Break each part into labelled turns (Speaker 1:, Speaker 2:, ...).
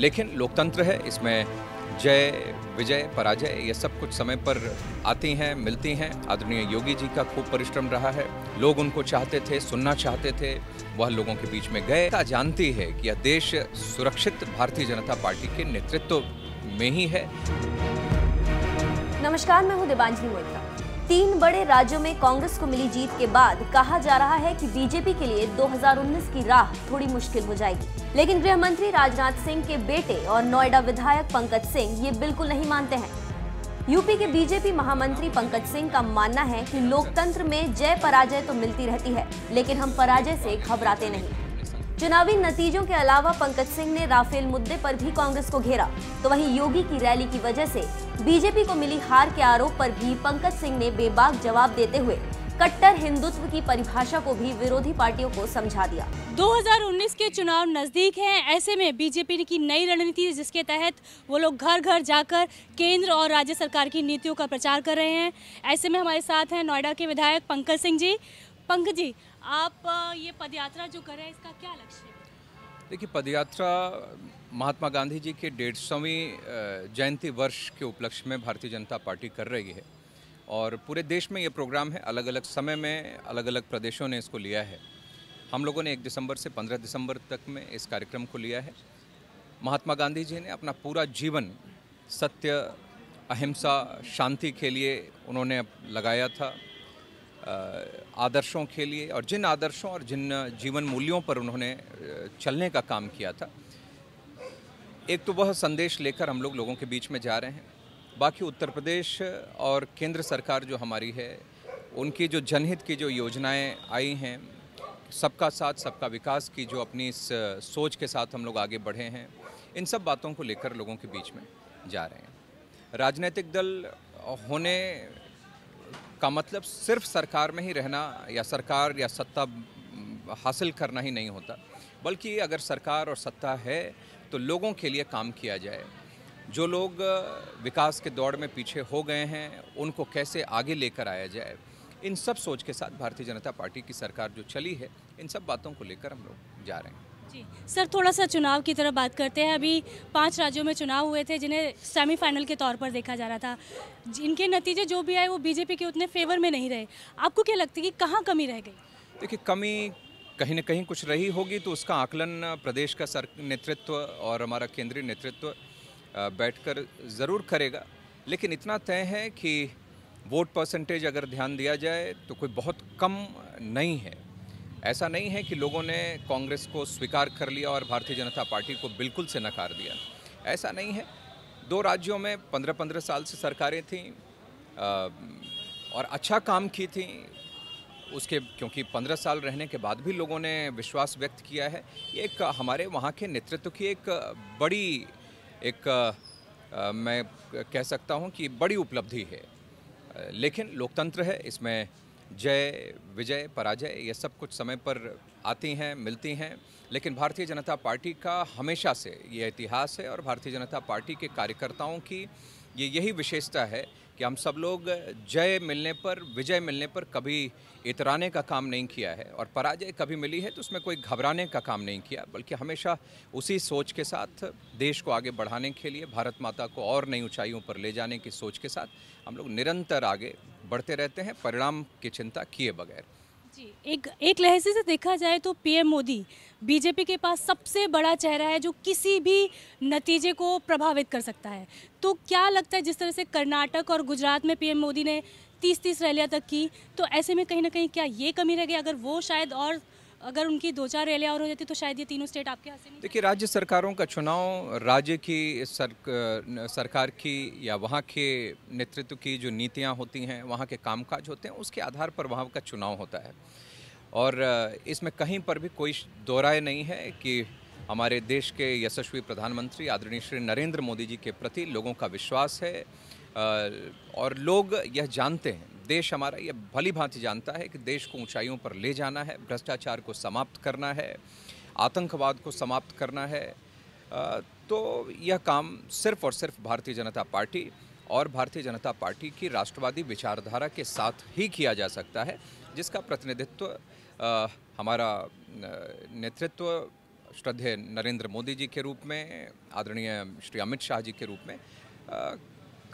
Speaker 1: लेकिन लोकतंत्र है इसमें जय विजय पराजय ये सब कुछ समय पर आती हैं मिलती हैं आदरणीय योगी जी का खूब परिश्रम रहा है लोग उनको चाहते थे सुनना चाहते थे वह लोगों के बीच में गए जानती है कि यह देश सुरक्षित भारतीय जनता पार्टी के नेतृत्व में ही है
Speaker 2: नमस्कार मैं हूँ देवांजलि मोहित्रा तीन बड़े राज्यों में कांग्रेस को मिली जीत के बाद कहा जा रहा है कि बीजेपी के लिए 2019 की राह थोड़ी मुश्किल हो जाएगी लेकिन गृह मंत्री राजनाथ सिंह के बेटे और नोएडा विधायक पंकज सिंह ये बिल्कुल नहीं मानते हैं यूपी के बीजेपी महामंत्री पंकज सिंह का मानना है कि लोकतंत्र में जय पराजय तो मिलती रहती है लेकिन हम पराजय से घबराते नहीं चुनावी नतीजों के अलावा पंकज सिंह ने राफेल मुद्दे पर भी कांग्रेस को घेरा तो वहीं योगी की रैली की वजह से बीजेपी को मिली हार के आरोप पर भी पंकज सिंह ने बेबाक जवाब देते हुए कट्टर
Speaker 3: हिंदुत्व की परिभाषा को भी विरोधी पार्टियों को समझा दिया 2019 के चुनाव नजदीक हैं ऐसे में बीजेपी की नई रणनीति जिसके तहत वो लोग घर घर जाकर केंद्र और राज्य सरकार की नीतियों का प्रचार कर रहे हैं ऐसे में हमारे साथ हैं नोएडा के विधायक पंकज सिंह जी पंकज जी आप ये पदयात्रा जो कर रहे हैं इसका क्या लक्ष्य है
Speaker 1: देखिए पदयात्रा महात्मा गांधी जी के डेढ़ सौवीं जयंती वर्ष के उपलक्ष्य में भारतीय जनता पार्टी कर रही है और पूरे देश में ये प्रोग्राम है अलग अलग समय में अलग अलग प्रदेशों ने इसको लिया है हम लोगों ने एक दिसंबर से पंद्रह दिसंबर तक में इस कार्यक्रम को लिया है महात्मा गांधी जी ने अपना पूरा जीवन सत्य अहिंसा शांति के लिए उन्होंने लगाया था आदर्शों के लिए और जिन आदर्शों और जिन जीवन मूल्यों पर उन्होंने चलने का काम किया था एक तो वह संदेश लेकर हम लोग लोगों के बीच में जा रहे हैं बाकी उत्तर प्रदेश और केंद्र सरकार जो हमारी है उनकी जो जनहित की जो योजनाएं आई हैं सबका साथ सबका विकास की जो अपनी इस सोच के साथ हम लोग आगे बढ़े हैं इन सब बातों को लेकर लोगों के बीच में जा रहे हैं राजनीतिक दल होने का मतलब सिर्फ सरकार में ही रहना या सरकार या सत्ता हासिल करना ही नहीं होता बल्कि अगर सरकार और सत्ता है तो लोगों के लिए काम किया जाए जो लोग विकास के दौड़ में पीछे हो गए हैं उनको कैसे आगे लेकर आया जाए इन सब सोच के साथ भारतीय जनता पार्टी की सरकार जो चली है इन सब बातों को लेकर हम लोग जा रहे हैं जी
Speaker 3: सर थोड़ा सा चुनाव की तरफ बात करते हैं अभी पांच राज्यों में चुनाव हुए थे जिन्हें सेमीफाइनल के तौर पर देखा जा रहा था इनके नतीजे जो भी आए वो बीजेपी के उतने फेवर में नहीं रहे आपको क्या लगता है कि कहाँ कमी रह गई
Speaker 1: देखिए कमी कहीं ना कहीं कुछ रही होगी तो उसका आकलन प्रदेश का सर नेतृत्व और हमारा केंद्रीय नेतृत्व बैठकर ज़रूर करेगा लेकिन इतना तय है कि वोट परसेंटेज अगर ध्यान दिया जाए तो कोई बहुत कम नहीं है ऐसा नहीं है कि लोगों ने कांग्रेस को स्वीकार कर लिया और भारतीय जनता पार्टी को बिल्कुल से नकार दिया ऐसा नहीं है दो राज्यों में पंद्रह पंद्रह साल से सरकारें थीं और अच्छा काम की थी उसके क्योंकि पंद्रह साल रहने के बाद भी लोगों ने विश्वास व्यक्त किया है एक हमारे वहाँ के नेतृत्व की एक बड़ी एक आ, मैं कह सकता हूँ कि बड़ी उपलब्धि है लेकिन लोकतंत्र है इसमें जय विजय पराजय ये सब कुछ समय पर आती हैं मिलती हैं लेकिन भारतीय जनता पार्टी का हमेशा से ये इतिहास है और भारतीय जनता पार्टी के कार्यकर्ताओं की ये यही विशेषता है कि हम सब लोग जय मिलने पर विजय मिलने पर कभी इतराने का काम नहीं किया है और पराजय कभी मिली है तो उसमें कोई घबराने का काम नहीं किया बल्कि हमेशा उसी सोच के साथ देश को आगे बढ़ाने के लिए भारत माता को और नई ऊंचाइयों पर ले जाने की सोच के साथ हम लोग निरंतर आगे बढ़ते रहते हैं परिणाम की चिंता किए बगैर
Speaker 3: जी एक एक लहजे से देखा जाए तो पीएम मोदी बीजेपी के पास सबसे बड़ा चेहरा है जो किसी भी नतीजे को प्रभावित कर सकता है तो क्या लगता है जिस तरह से कर्नाटक और गुजरात में पीएम मोदी ने तीस तीस रैलियाँ तक की तो ऐसे में कहीं ना कहीं क्या ये कमी रह गई अगर वो शायद और अगर उनकी दो चार रैलियाँ और हो जाती तो शायद ये तीनों स्टेट आपके हाथ से
Speaker 1: देखिए राज्य सरकारों का चुनाव राज्य की सर, सरकार की या वहाँ के नेतृत्व की जो नीतियाँ होती हैं वहाँ के कामकाज होते हैं उसके आधार पर वहाँ का चुनाव होता है और इसमें कहीं पर भी कोई दो राय नहीं है कि हमारे देश के यशस्वी प्रधानमंत्री आदरणीय श्री नरेंद्र मोदी जी के प्रति लोगों का विश्वास है और लोग यह जानते हैं देश हमारा ये भली भांति जानता है कि देश को ऊंचाइयों पर ले जाना है भ्रष्टाचार को समाप्त करना है आतंकवाद को समाप्त करना है तो यह काम सिर्फ और सिर्फ भारतीय जनता पार्टी और भारतीय जनता पार्टी की राष्ट्रवादी विचारधारा के साथ ही किया जा सकता है जिसका प्रतिनिधित्व हमारा नेतृत्व श्रद्धेय नरेंद्र मोदी जी के रूप में आदरणीय श्री अमित शाह जी के रूप में आ,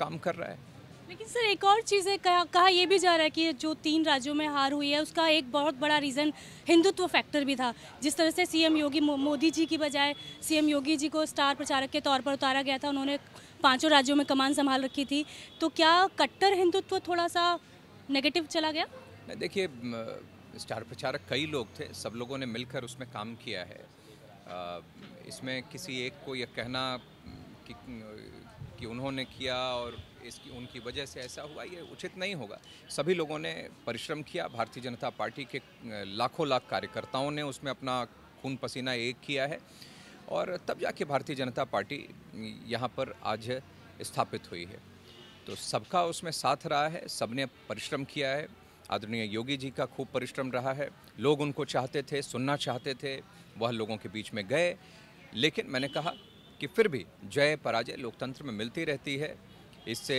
Speaker 1: काम कर रहा है
Speaker 3: लेकिन सर एक और चीज़ है कहा, कहा यह भी जा रहा है कि जो तीन राज्यों में हार हुई है उसका एक बहुत बड़ा रीज़न हिंदुत्व फैक्टर भी था जिस तरह से सीएम योगी मोदी जी की बजाय सीएम योगी जी को स्टार प्रचारक के तौर पर उतारा गया था उन्होंने पांचों राज्यों में कमान संभाल रखी थी तो क्या कट्टर हिंदुत्व थोड़ा सा नेगेटिव चला गया
Speaker 1: देखिए स्टार प्रचारक कई लोग थे सब लोगों ने मिलकर उसमें काम किया है इसमें किसी एक को यह कहना कि कि उन्होंने किया और इसकी उनकी वजह से ऐसा हुआ ये उचित नहीं होगा सभी लोगों ने परिश्रम किया भारतीय जनता पार्टी के लाखों लाख कार्यकर्ताओं ने उसमें अपना खून पसीना एक किया है और तब जाके भारतीय जनता पार्टी यहाँ पर आज स्थापित हुई है तो सबका उसमें साथ रहा है सबने परिश्रम किया है आदरणीय योगी जी का खूब परिश्रम रहा है लोग उनको चाहते थे सुनना चाहते थे वह लोगों के बीच में गए लेकिन मैंने कहा कि फिर भी जय पराजय लोकतंत्र में मिलती रहती है इससे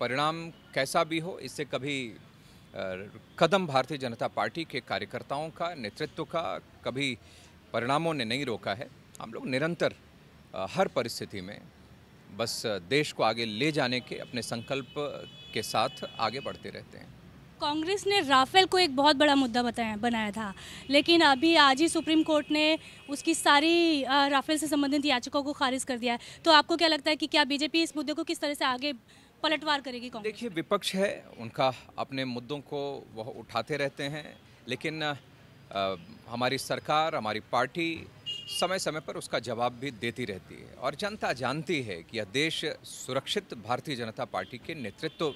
Speaker 1: परिणाम कैसा भी हो इससे कभी कदम भारतीय जनता पार्टी के कार्यकर्ताओं का नेतृत्व का कभी परिणामों ने नहीं रोका है हम लोग निरंतर हर परिस्थिति में बस देश को आगे ले जाने के अपने संकल्प के साथ आगे बढ़ते रहते हैं
Speaker 3: कांग्रेस ने राफेल को एक बहुत बड़ा मुद्दा बताया बनाया था लेकिन अभी आज ही सुप्रीम कोर्ट ने उसकी सारी राफेल से संबंधित याचिकाओं को खारिज कर दिया है तो आपको क्या लगता है कि क्या बीजेपी इस मुद्दे को किस तरह से आगे पलटवार करेगी
Speaker 1: देखिए विपक्ष है उनका अपने मुद्दों को वह उठाते रहते हैं लेकिन आ, हमारी सरकार हमारी पार्टी समय समय पर उसका जवाब भी देती रहती है और जनता जानती है कि यह देश सुरक्षित भारतीय जनता पार्टी के नेतृत्व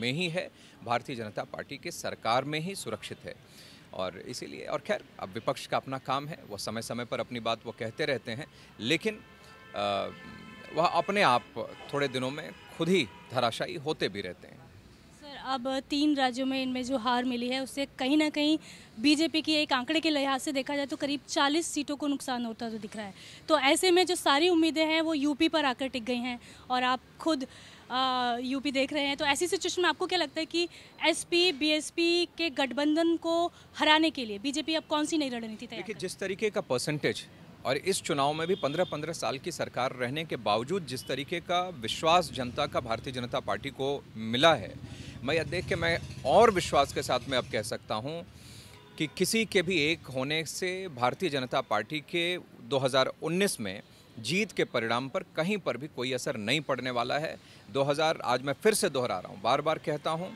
Speaker 1: में ही है भारतीय जनता पार्टी के सरकार में ही सुरक्षित है और इसीलिए और खैर अब विपक्ष का अपना काम है वो समय समय पर अपनी बात वो कहते रहते हैं लेकिन वह अपने आप थोड़े दिनों में खुद ही धराशायी होते भी रहते हैं
Speaker 3: सर अब तीन राज्यों में इनमें जो हार मिली है उससे कहीं ना कहीं बीजेपी की एक आंकड़े के लिहाज से देखा जाए तो करीब 40 सीटों को नुकसान होता तो दिख रहा है तो ऐसे में जो सारी उम्मीदें हैं वो यूपी पर आकर टिक गई हैं और आप खुद यूपी देख रहे हैं तो ऐसी सिचुएशन में आपको क्या लगता है कि एसपी बीएसपी के गठबंधन को हराने के लिए बीजेपी अब कौन सी नई रणनीति तैयार
Speaker 1: देखिए जिस तरीके का परसेंटेज और इस चुनाव में भी पंद्रह पंद्रह साल की सरकार रहने के बावजूद जिस तरीके का विश्वास जनता का भारतीय जनता पार्टी को मिला है मैं यह देख के मैं और विश्वास के साथ मैं अब कह सकता हूँ कि किसी के भी एक होने से भारतीय जनता पार्टी के 2019 में जीत के परिणाम पर कहीं पर भी कोई असर नहीं पड़ने वाला है 2000 आज मैं फिर से दोहरा रहा हूँ बार बार कहता हूँ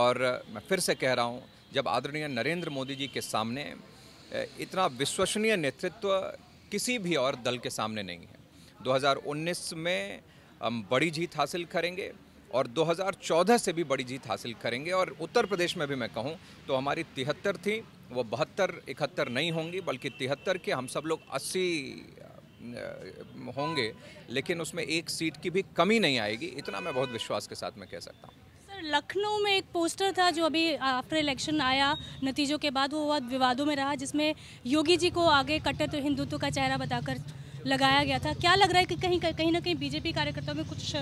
Speaker 1: और मैं फिर से कह रहा हूँ जब आदरणीय नरेंद्र मोदी जी के सामने इतना विश्वसनीय नेतृत्व किसी भी और दल के सामने नहीं है 2019 में हम बड़ी जीत हासिल करेंगे और 2014 से भी बड़ी जीत हासिल करेंगे और उत्तर प्रदेश में भी मैं कहूँ तो हमारी तिहत्तर थी वो बहत्तर इकहत्तर नहीं होंगी बल्कि तिहत्तर के हम सब लोग अस्सी होंगे लेकिन उसमें एक सीट की भी कमी नहीं आएगी इतना मैं बहुत विश्वास के साथ मैं कह सकता हूँ
Speaker 3: सर लखनऊ में एक पोस्टर था जो अभी आफ्टर इलेक्शन आया नतीजों के बाद वो बहुत विवादों में रहा जिसमें योगी जी को आगे कट्टर तो हिंदुत्व का चेहरा बताकर लगाया गया था क्या लग रहा है कि कहीं कहीं ना कहीं बीजेपी कार्यकर्ताओं में कुछ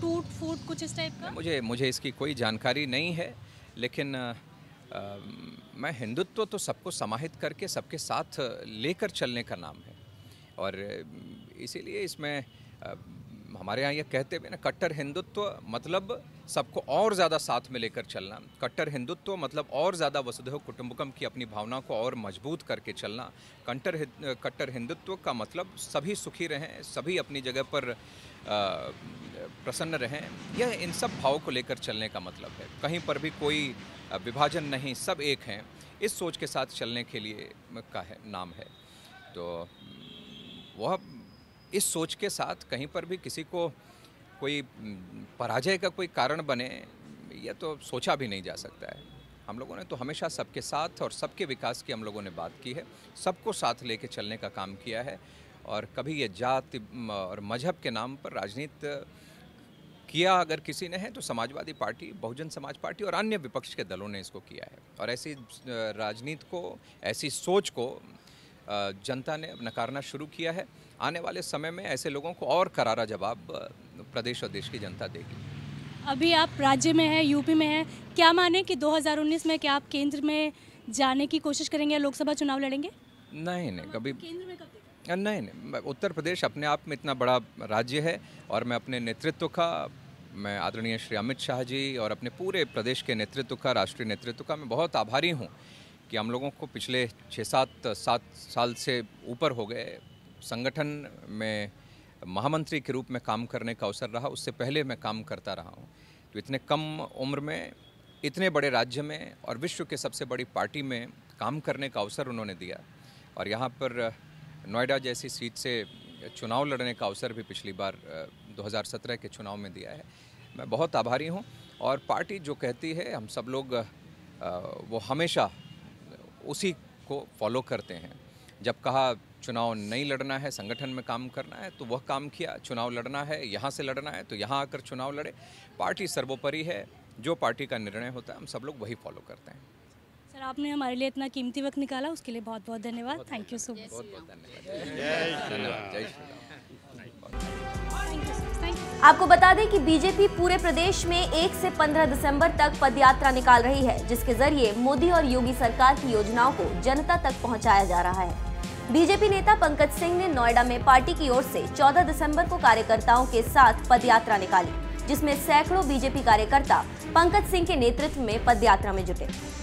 Speaker 3: टूट फूट कुछ इस टाइप का मुझे
Speaker 1: मुझे इसकी कोई जानकारी नहीं है लेकिन आ, आ, मैं हिंदुत्व तो सबको समाहित करके सबके साथ लेकर चलने का नाम है और इसीलिए इसमें हमारे यहाँ ये कहते भी ना कट्टर हिंदुत्व मतलब सबको और ज़्यादा साथ में लेकर चलना कट्टर हिंदुत्व मतलब और ज़्यादा वसुधैव कुटुंबकम की अपनी भावना को और मजबूत करके चलना कंटर कट्टर हिंदुत्व का मतलब सभी सुखी रहें सभी अपनी जगह पर प्रसन्न रहें यह इन सब भाव को लेकर चलने का मतलब है कहीं पर भी कोई विभाजन नहीं सब एक हैं इस सोच के साथ चलने के लिए का है नाम है तो वह इस सोच के साथ कहीं पर भी किसी को कोई पराजय का कोई कारण बने यह तो सोचा भी नहीं जा सकता है हम लोगों ने तो हमेशा सबके साथ और सबके विकास की हम लोगों ने बात की है सबको साथ लेके चलने का काम किया है और कभी ये जाति और मजहब के नाम पर राजनीत किया अगर किसी ने है तो समाजवादी पार्टी बहुजन समाज पार्टी और अन्य विपक्ष के दलों ने इसको किया है और ऐसी राजनीति को ऐसी सोच को जनता ने नकारना शुरू किया है आने वाले समय में ऐसे लोगों को और करारा जवाब प्रदेश और देश की जनता देगी
Speaker 3: अभी आप राज्य में हैं यूपी में हैं क्या माने कि 2019 में क्या आप केंद्र में जाने की कोशिश करेंगे या लोकसभा चुनाव लड़ेंगे
Speaker 1: नहीं नहीं कभी केंद्र में कब नहीं नहीं उत्तर प्रदेश अपने आप में इतना बड़ा राज्य है और मैं अपने नेतृत्व का मैं आदरणीय श्री अमित शाह जी और अपने पूरे प्रदेश के नेतृत्व का राष्ट्रीय नेतृत्व का मैं बहुत आभारी हूँ कि हम लोगों को पिछले छः सात सात साल से ऊपर हो गए संगठन में महामंत्री के रूप में काम करने का अवसर रहा उससे पहले मैं काम करता रहा हूँ तो इतने कम उम्र में इतने बड़े राज्य में और विश्व के सबसे बड़ी पार्टी में काम करने का अवसर उन्होंने दिया और यहाँ पर नोएडा जैसी सीट से चुनाव लड़ने का अवसर भी पिछली बार 2017 के चुनाव में दिया है मैं बहुत आभारी हूँ और पार्टी जो कहती है हम सब लोग वो हमेशा उसी को फॉलो करते हैं जब कहा चुनाव नहीं लड़ना है संगठन में काम करना है तो वह काम किया चुनाव लड़ना है यहाँ से लड़ना है तो यहाँ आकर चुनाव लड़े पार्टी सर्वोपरि है जो पार्टी का निर्णय होता है हम सब लोग वही फॉलो करते हैं
Speaker 3: सर आपने हमारे लिए इतना कीमती वक्त निकाला उसके लिए बहुत बहुत धन्यवाद थैंक यू सो मच बहुत बहुत धन्यवाद धन्यवाद जय श्री राम आपको बता दें कि बीजेपी पूरे प्रदेश
Speaker 2: में 1 से 15 दिसंबर तक पदयात्रा निकाल रही है जिसके जरिए मोदी और योगी सरकार की योजनाओं को जनता तक पहुंचाया जा रहा है बीजेपी नेता पंकज सिंह ने नोएडा में पार्टी की ओर से 14 दिसंबर को कार्यकर्ताओं के साथ पदयात्रा निकाली जिसमें सैकड़ों बीजेपी कार्यकर्ता पंकज सिंह के नेतृत्व में पदयात्रा में जुटे